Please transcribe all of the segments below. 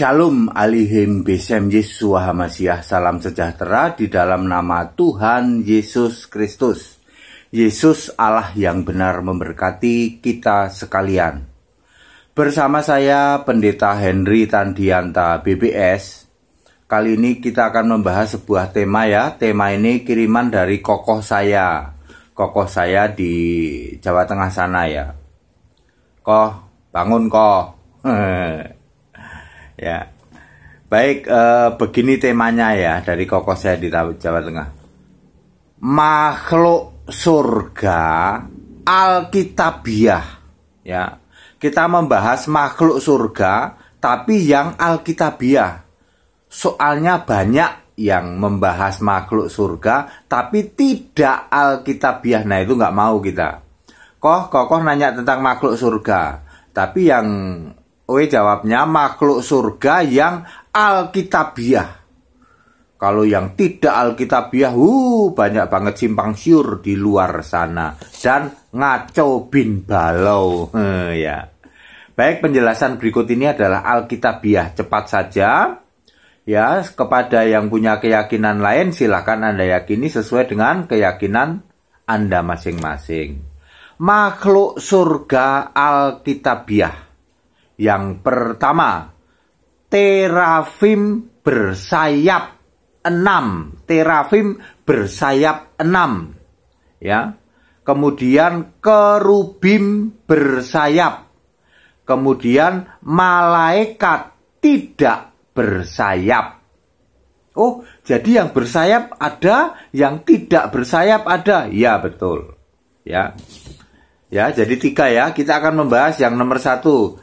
Shalom alihim besem Yesus Hamasiah salam sejahtera di dalam nama Tuhan Yesus Kristus. Yesus Allah yang benar memberkati kita sekalian. Bersama saya Pendeta Henry Tandianta BBS. Kali ini kita akan membahas sebuah tema ya. Tema ini kiriman dari kokoh saya. Kokoh saya di Jawa Tengah sana ya. Koh, bangun koh. ya baik eh, begini temanya ya dari Kokoh saya di Jawa Tengah makhluk surga alkitabiah ya kita membahas makhluk surga tapi yang alkitabiah soalnya banyak yang membahas makhluk surga tapi tidak alkitabiah nah itu nggak mau kita kok kokoh nanya tentang makhluk surga tapi yang Oke jawabnya makhluk surga yang alkitabiah. Kalau yang tidak alkitabiah, hu banyak banget simpang siur di luar sana dan ngaco bin balau. Hmm, ya. Baik, penjelasan berikut ini adalah alkitabiah. Cepat saja. Ya, kepada yang punya keyakinan lain silahkan Anda yakini sesuai dengan keyakinan Anda masing-masing. Makhluk surga alkitabiah yang pertama, terafim bersayap enam, Terafim bersayap enam, Ya. Kemudian kerubim bersayap. Kemudian malaikat tidak bersayap. Oh, jadi yang bersayap ada, yang tidak bersayap ada. Ya, betul. Ya. Ya, jadi tiga ya. Kita akan membahas yang nomor satu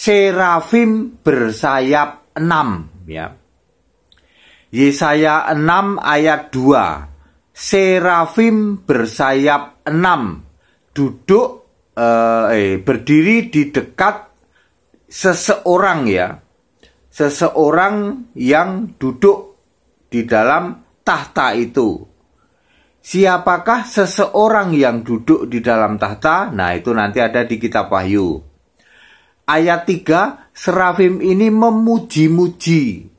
serafim bersayap enam, ya. Yesaya 6 ayat 2. Serafim bersayap 6 duduk eh, eh, berdiri di dekat seseorang ya. Seseorang yang duduk di dalam tahta itu. Siapakah seseorang yang duduk di dalam tahta? Nah, itu nanti ada di kitab Wahyu ayat 3 serafim ini memuji-muji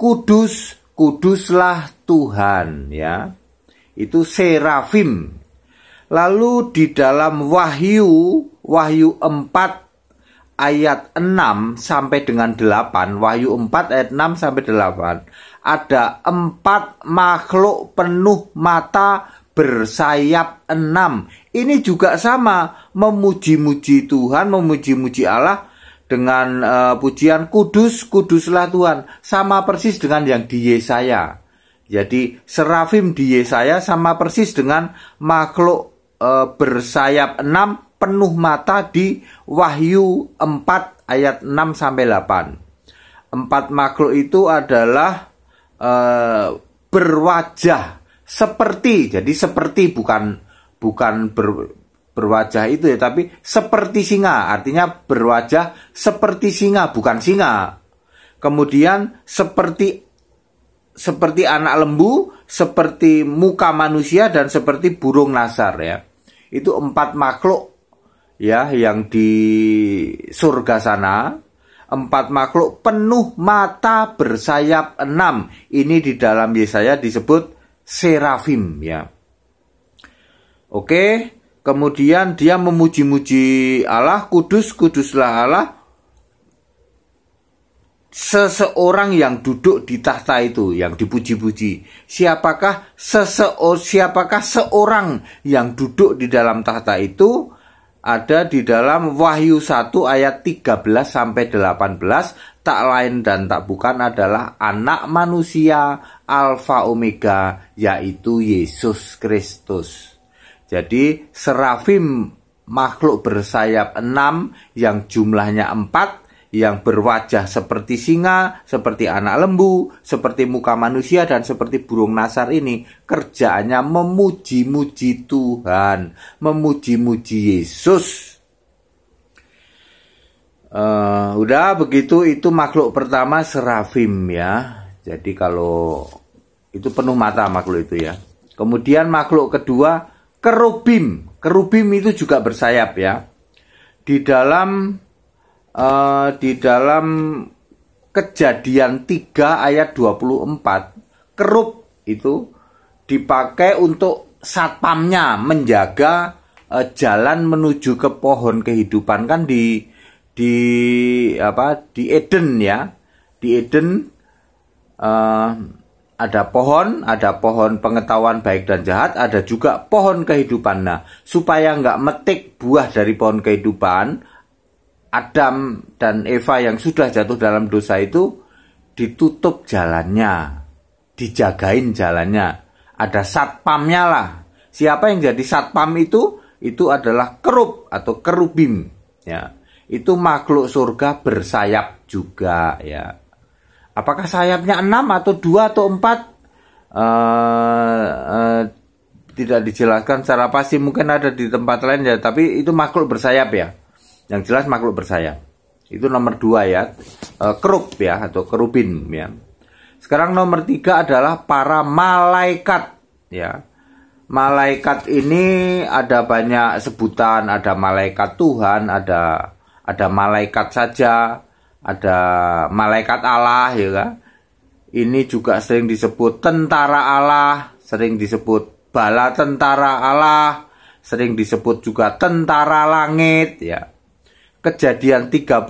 kudus kuduslah Tuhan ya itu serafim lalu di dalam wahyu wahyu 4 ayat 6 sampai dengan 8 wahyu 4 ayat 6 sampai 8 ada empat makhluk penuh mata bersayap enam ini juga sama memuji-muji Tuhan, memuji-muji Allah dengan uh, pujian kudus, kuduslah Tuhan. Sama persis dengan yang di Yesaya. Jadi serafim di Yesaya sama persis dengan makhluk uh, bersayap enam penuh mata di Wahyu 4 ayat 6 sampai 8. Empat makhluk itu adalah e, berwajah seperti, jadi seperti bukan bukan ber, berwajah itu ya, tapi seperti singa. Artinya berwajah seperti singa, bukan singa. Kemudian seperti seperti anak lembu, seperti muka manusia dan seperti burung nasar ya. Itu empat makhluk ya yang di surga sana empat makhluk penuh mata bersayap enam. Ini di dalam Yesaya disebut serafim ya. Oke, kemudian dia memuji-muji Allah, kudus, kuduslah Allah. Seseorang yang duduk di tahta itu yang dipuji-puji. Siapakah seseo, siapakah seorang yang duduk di dalam tahta itu? Ada di dalam Wahyu 1 ayat 13 sampai 18 tak lain dan tak bukan adalah anak manusia Alfa Omega yaitu Yesus Kristus. Jadi serafim makhluk bersayap enam yang jumlahnya empat yang berwajah seperti singa, seperti anak lembu, seperti muka manusia dan seperti burung nasar ini kerjaannya memuji-muji Tuhan, memuji-muji Yesus. Uh, udah begitu itu makhluk pertama serafim ya. Jadi kalau itu penuh mata makhluk itu ya. Kemudian makhluk kedua kerubim. Kerubim itu juga bersayap ya. Di dalam uh, di dalam Kejadian 3 ayat 24, kerub itu dipakai untuk satpamnya menjaga uh, jalan menuju ke pohon kehidupan kan di di apa di Eden ya. Di Eden uh, ada pohon, ada pohon pengetahuan baik dan jahat, ada juga pohon kehidupan. Nah, supaya nggak metik buah dari pohon kehidupan, Adam dan Eva yang sudah jatuh dalam dosa itu ditutup jalannya, dijagain jalannya. Ada satpamnya lah. Siapa yang jadi satpam itu? Itu adalah kerub atau kerubim. Ya, itu makhluk surga bersayap juga ya apakah sayapnya 6 atau 2 atau 4 uh, uh, tidak dijelaskan secara pasti mungkin ada di tempat lain ya tapi itu makhluk bersayap ya yang jelas makhluk bersayap itu nomor dua ya uh, kerup ya atau kerubin ya sekarang nomor tiga adalah para malaikat ya malaikat ini ada banyak sebutan ada malaikat Tuhan ada ada malaikat saja ada malaikat Allah ya kan ini juga sering disebut tentara Allah sering disebut bala tentara Allah sering disebut juga tentara langit ya kejadian 32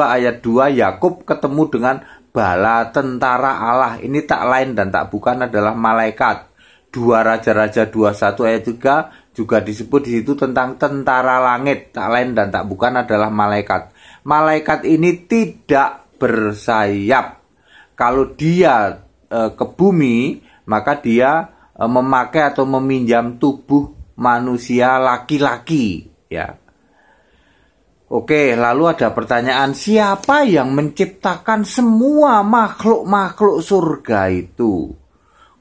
ayat 2 Yakub ketemu dengan bala tentara Allah ini tak lain dan tak bukan adalah malaikat Dua Raja-Raja 21 ayat 3 juga disebut di situ tentang tentara langit tak lain dan tak bukan adalah malaikat malaikat ini tidak bersayap. Kalau dia e, ke bumi, maka dia e, memakai atau meminjam tubuh manusia laki-laki, ya. Oke, lalu ada pertanyaan, siapa yang menciptakan semua makhluk-makhluk surga itu?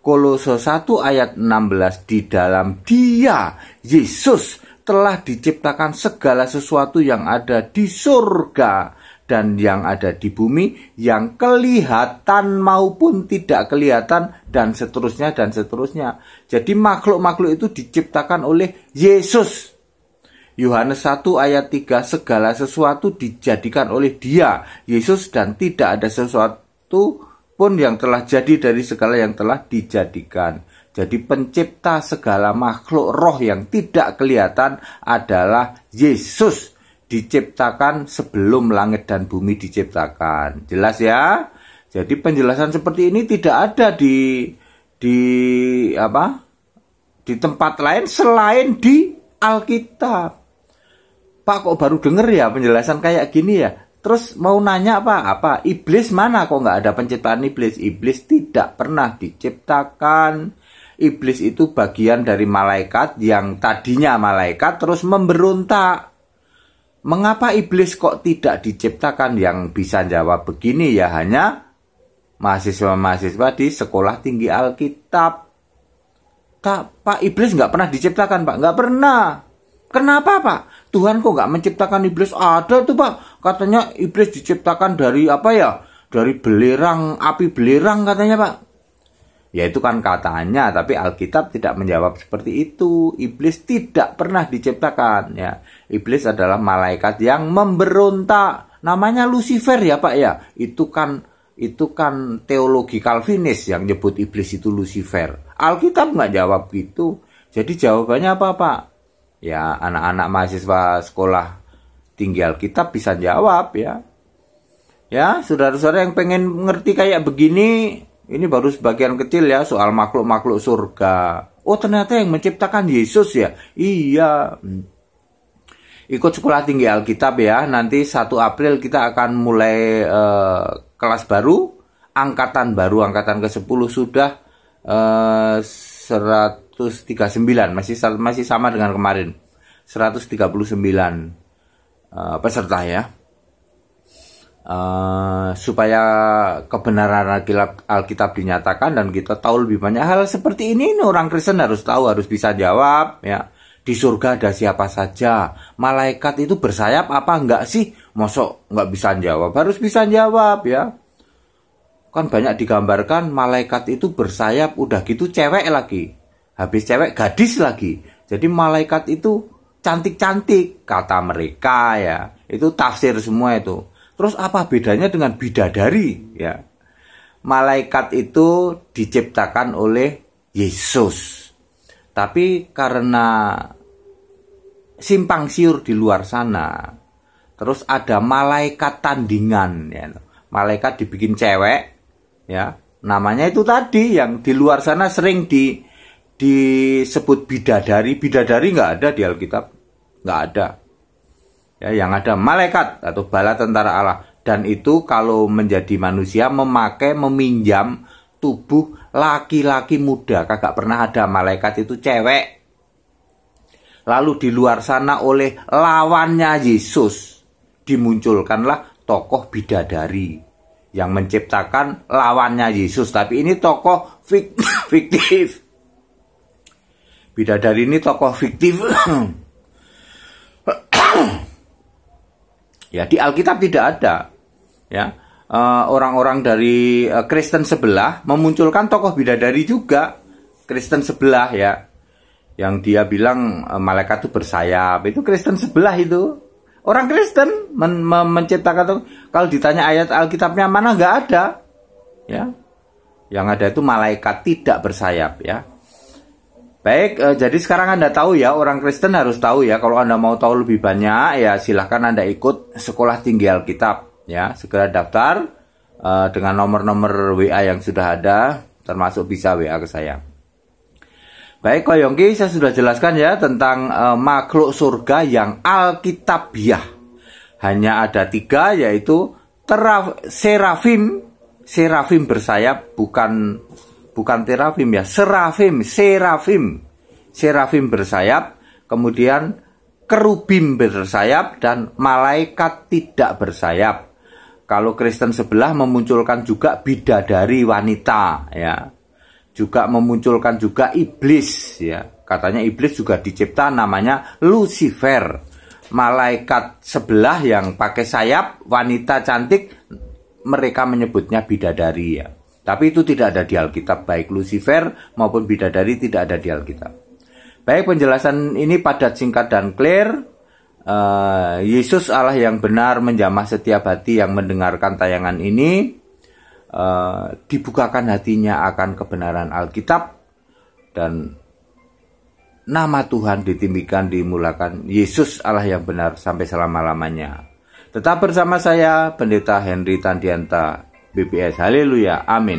Kolose 1 ayat 16 di dalam Dia Yesus telah diciptakan segala sesuatu yang ada di surga dan yang ada di bumi, yang kelihatan maupun tidak kelihatan, dan seterusnya, dan seterusnya. Jadi makhluk-makhluk itu diciptakan oleh Yesus. Yohanes 1 ayat 3, segala sesuatu dijadikan oleh dia, Yesus, dan tidak ada sesuatu pun yang telah jadi dari segala yang telah dijadikan. Jadi pencipta segala makhluk roh yang tidak kelihatan adalah Yesus diciptakan sebelum langit dan bumi diciptakan. Jelas ya? Jadi penjelasan seperti ini tidak ada di di apa? Di tempat lain selain di Alkitab. Pak kok baru denger ya penjelasan kayak gini ya? Terus mau nanya apa? Apa? Iblis mana kok nggak ada penciptaan iblis? Iblis tidak pernah diciptakan iblis itu bagian dari malaikat yang tadinya malaikat terus memberontak. Mengapa iblis kok tidak diciptakan yang bisa jawab begini ya hanya mahasiswa-mahasiswa di sekolah tinggi Alkitab. Tak, Pak, iblis nggak pernah diciptakan, Pak. Nggak pernah. Kenapa, Pak? Tuhan kok nggak menciptakan iblis? Ada tuh, Pak. Katanya iblis diciptakan dari apa ya? Dari belerang, api belerang katanya, Pak. Ya itu kan katanya, tapi Alkitab tidak menjawab seperti itu. Iblis tidak pernah diciptakan ya. Iblis adalah malaikat yang memberontak. Namanya Lucifer ya, Pak ya. Itu kan itu kan teologi Calvinis yang nyebut iblis itu Lucifer. Alkitab nggak jawab gitu. Jadi jawabannya apa, Pak? Ya, anak-anak mahasiswa sekolah tinggi Alkitab bisa jawab ya. Ya, saudara-saudara yang pengen ngerti kayak begini, ini baru sebagian kecil ya soal makhluk-makhluk surga. Oh ternyata yang menciptakan Yesus ya. Iya. Hmm. Ikut sekolah tinggi Alkitab ya. Nanti 1 April kita akan mulai uh, kelas baru. Angkatan baru, angkatan ke-10 sudah eh, uh, 139. Masih, masih sama dengan kemarin. 139 uh, eh, peserta ya uh, supaya kebenaran Alkitab dinyatakan dan kita tahu lebih banyak hal seperti ini ini orang Kristen harus tahu harus bisa jawab ya di surga ada siapa saja malaikat itu bersayap apa enggak sih mosok enggak bisa jawab harus bisa jawab ya kan banyak digambarkan malaikat itu bersayap udah gitu cewek lagi habis cewek gadis lagi jadi malaikat itu cantik-cantik kata mereka ya itu tafsir semua itu Terus apa bedanya dengan bidadari? Ya. Malaikat itu diciptakan oleh Yesus. Tapi karena simpang siur di luar sana, terus ada malaikat tandingan ya. Malaikat dibikin cewek ya. Namanya itu tadi yang di luar sana sering di disebut bidadari. Bidadari nggak ada di Alkitab. Nggak ada ya yang ada malaikat atau bala tentara Allah dan itu kalau menjadi manusia memakai meminjam tubuh laki-laki muda kagak pernah ada malaikat itu cewek lalu di luar sana oleh lawannya Yesus dimunculkanlah tokoh bidadari yang menciptakan lawannya Yesus tapi ini tokoh fiktif bidadari ini tokoh fiktif Ya, di Alkitab tidak ada. Ya. Eh, orang-orang dari eh, Kristen sebelah memunculkan tokoh bidadari juga Kristen sebelah ya. Yang dia bilang eh, malaikat itu bersayap, itu Kristen sebelah itu. Orang Kristen men men menciptakan kalau ditanya ayat Alkitabnya mana nggak ada. Ya. Yang ada itu malaikat tidak bersayap ya. Baik, eh, jadi sekarang Anda tahu ya, orang Kristen harus tahu ya, kalau Anda mau tahu lebih banyak ya silahkan Anda ikut sekolah tinggi Alkitab ya, segera daftar eh, dengan nomor-nomor WA yang sudah ada, termasuk bisa WA ke saya. Baik, Ko Yongki, saya sudah jelaskan ya tentang eh, makhluk surga yang Alkitabiah. Hanya ada tiga, yaitu teraf, serafim, serafim bersayap, bukan bukan terafim ya, serafim, serafim. Serafim bersayap, kemudian kerubim bersayap dan malaikat tidak bersayap. Kalau Kristen sebelah memunculkan juga bidadari wanita ya. Juga memunculkan juga iblis ya. Katanya iblis juga dicipta namanya Lucifer. Malaikat sebelah yang pakai sayap wanita cantik mereka menyebutnya bidadari ya. Tapi itu tidak ada di Alkitab, baik Lucifer maupun Bidadari tidak ada di Alkitab. Baik penjelasan ini padat, singkat, dan clear. Uh, Yesus Allah yang benar menjamah setiap hati yang mendengarkan tayangan ini. Uh, dibukakan hatinya akan kebenaran Alkitab dan nama Tuhan ditimbikan dimulakan Yesus Allah yang benar sampai selama-lamanya. Tetap bersama saya Pendeta Henry Tandianta BPS Haleluya Amin